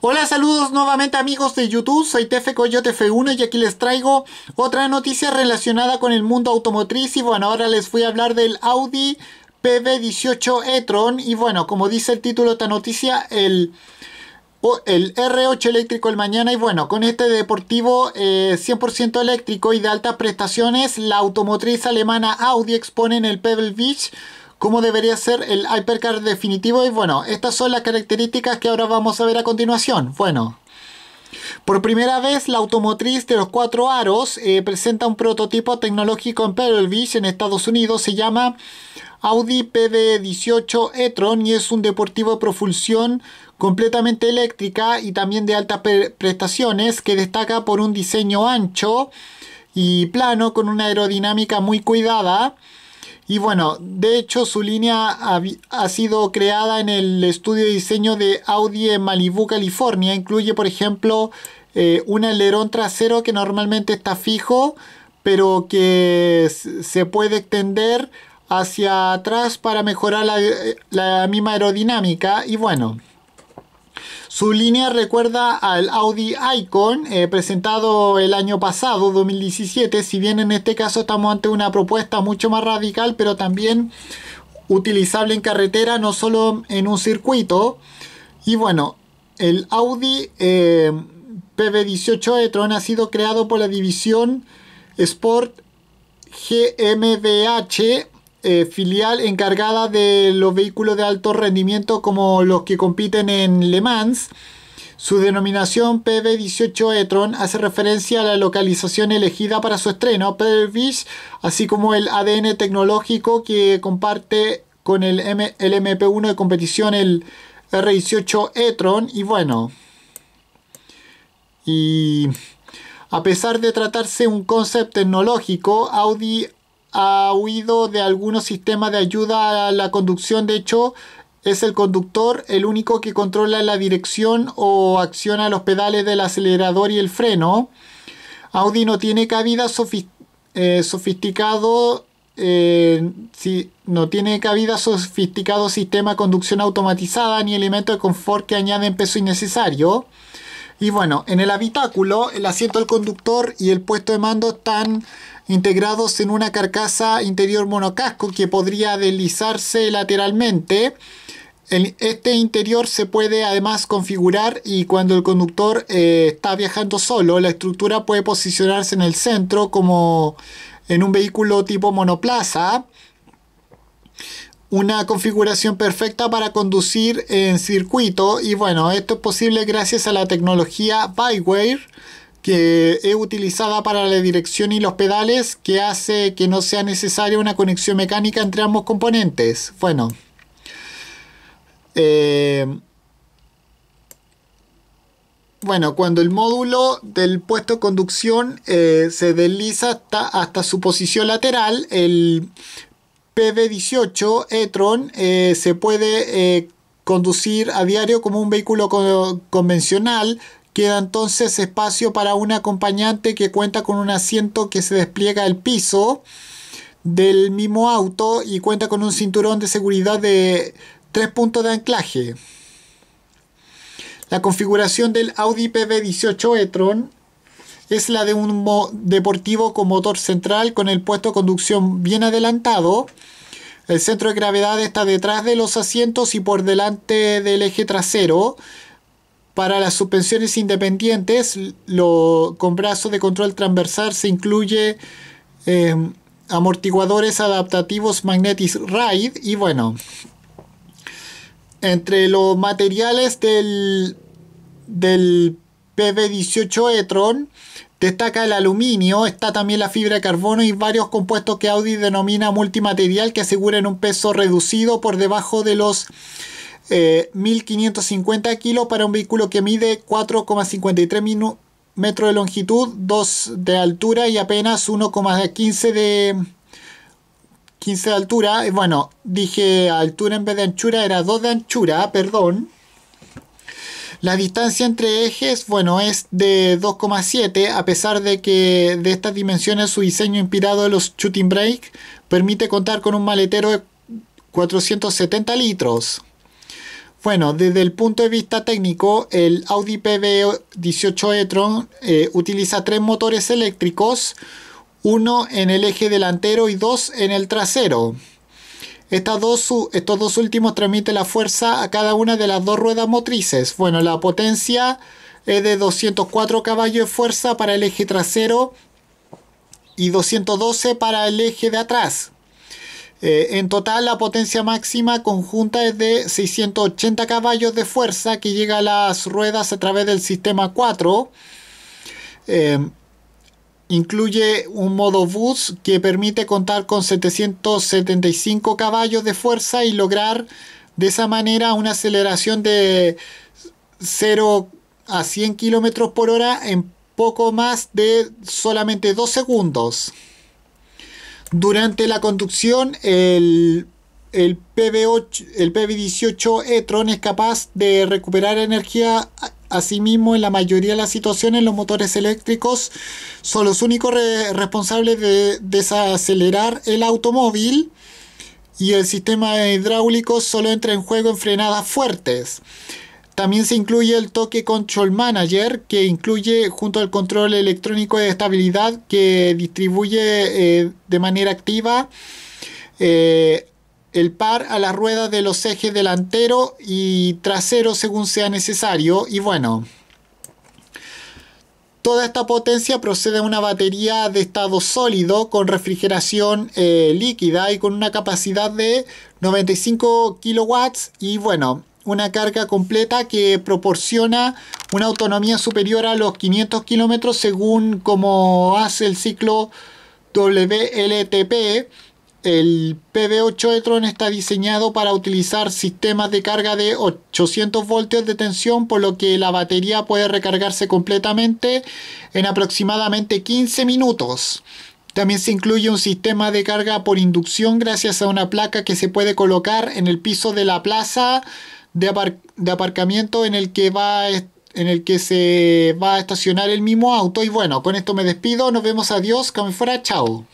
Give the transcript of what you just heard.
Hola, saludos nuevamente amigos de YouTube, soy Tefe Coyote F1 y aquí les traigo otra noticia relacionada con el mundo automotriz y bueno, ahora les voy a hablar del Audi PB18 e-tron y bueno, como dice el título de esta noticia, el, el R8 eléctrico el mañana y bueno, con este deportivo 100% eh, eléctrico y de altas prestaciones, la automotriz alemana Audi expone en el Pebble Beach cómo debería ser el Hypercar definitivo y bueno, estas son las características que ahora vamos a ver a continuación. Bueno, por primera vez, la automotriz de los cuatro aros eh, presenta un prototipo tecnológico en Pebble Beach, en Estados Unidos. Se llama Audi pd 18 e-tron y es un deportivo de propulsión completamente eléctrica y también de altas prestaciones que destaca por un diseño ancho y plano con una aerodinámica muy cuidada. Y bueno, de hecho su línea ha, sido creada en el estudio de diseño de Audi en Malibu, California. Incluye, por ejemplo, eh, un alerón trasero que normalmente está fijo, pero que se puede extender hacia atrás para mejorar la, eh, la misma aerodinámica. Y bueno, su línea recuerda al Audi Icon eh, presentado el año pasado, 2017, si bien en este caso estamos ante una propuesta mucho más radical, pero también utilizable en carretera, no solo en un circuito. Y bueno, el Audi eh, PV18 e-tron ha sido creado por la división Sport GmbH eh, filial encargada de los vehículos de alto rendimiento como los que compiten en Le Mans. Su denominación pv 18 e-tron hace referencia a la localización elegida para su estreno, Beach, así como el ADN tecnológico que comparte con el, MP1 de competición, el R18 e-tron. Y bueno, y a pesar de tratarse un concepto tecnológico, Audi ha huido de algunos sistemas de ayuda a la conducción. De hecho, es el conductor el único que controla la dirección o acciona los pedales del acelerador y el freno. Audi no tiene cabida eh, sofisticado eh, si, no tiene cabida sofisticado sistema de conducción automatizada ni elemento de confort que añaden peso innecesario. Y bueno, en el habitáculo, el asiento del conductor y el puesto de mando están integrados en una carcasa interior monocasco que podría deslizarse lateralmente. Este interior se puede además configurar y cuando el conductor eh, está viajando solo, la estructura puede posicionarse en el centro como en un vehículo tipo monoplaza una configuración perfecta para conducir en circuito y bueno, esto es posible gracias a la tecnología Byware que es utilizada para la dirección y los pedales que hace que no sea necesaria una conexión mecánica entre ambos componentes. Bueno. Eh, bueno, cuando el módulo del puesto de conducción eh, se desliza hasta, hasta, su posición lateral, el PV18 e-tron eh, se puede eh, conducir a diario como un vehículo convencional. Queda entonces espacio para un acompañante que cuenta con un asiento que se despliega al piso del mismo auto y cuenta con un cinturón de seguridad de tres puntos de anclaje. La configuración del Audi PV18 e-tron es la de un deportivo con motor central con el puesto de conducción bien adelantado. El centro de gravedad está detrás de los asientos y por delante del eje trasero. Para las suspensiones independientes, lo, con brazo de control transversal se incluye eh, amortiguadores adaptativos Magnetic Ride y bueno, entre los materiales del, del PB18 Etron, Destaca el aluminio, está también la fibra de carbono y varios compuestos que Audi denomina multimaterial que aseguran un peso reducido por debajo de los 1550 eh, kilos para un vehículo que mide 4,53 metros de longitud, 2 de altura y apenas 1,15 de 15 de altura. Bueno, dije altura en vez de anchura, era 2 de anchura, perdón. La distancia entre ejes, bueno, es de 2,7, a pesar de que de estas dimensiones su diseño inspirado en los shooting brake permite contar con un maletero de 470 litros. Bueno, desde el punto de vista técnico, el Audi PB18 e-tron eh, utiliza tres motores eléctricos, uno en el eje delantero y dos en el trasero estos dos últimos transmiten la fuerza a cada una de las dos ruedas motrices. Bueno, la potencia es de 204 caballos de fuerza para el eje trasero y 212 para el eje de atrás. Eh, en total la potencia máxima conjunta es de 680 caballos de fuerza que llega a las ruedas a través del sistema 4. Incluye un modo bus que permite contar con 775 caballos de fuerza y lograr de esa manera una aceleración de 0 a 100 kilómetros por hora en poco más de solamente 2 segundos. Durante la conducción, el, el, el 18 e-tron es capaz de recuperar energía Asimismo, en la mayoría de las situaciones, los motores eléctricos son los únicos responsables de desacelerar el automóvil y el sistema hidráulico solo entra en juego en frenadas fuertes. También se incluye el toque control manager que incluye junto al control electrónico de estabilidad que distribuye eh, de manera activa eh, el par a las ruedas de los ejes delantero y trasero según sea necesario y bueno Toda esta potencia procede de una batería de estado sólido con refrigeración eh, líquida y con una capacidad de 95 kW. y bueno, una carga completa que proporciona una autonomía superior a los 500 kilómetros según como hace el ciclo WLTP el pv 8 Etron tron está diseñado para utilizar sistemas de carga de 800 voltios de tensión, por lo que la batería puede recargarse completamente en aproximadamente 15 minutos. También se incluye un sistema de carga por inducción gracias a una placa que se puede colocar en el piso de la plaza de, aparcamiento en el que va en el que se va a estacionar el mismo auto. Y bueno, con esto me despido. Nos vemos. Adiós. como fuera. Chao.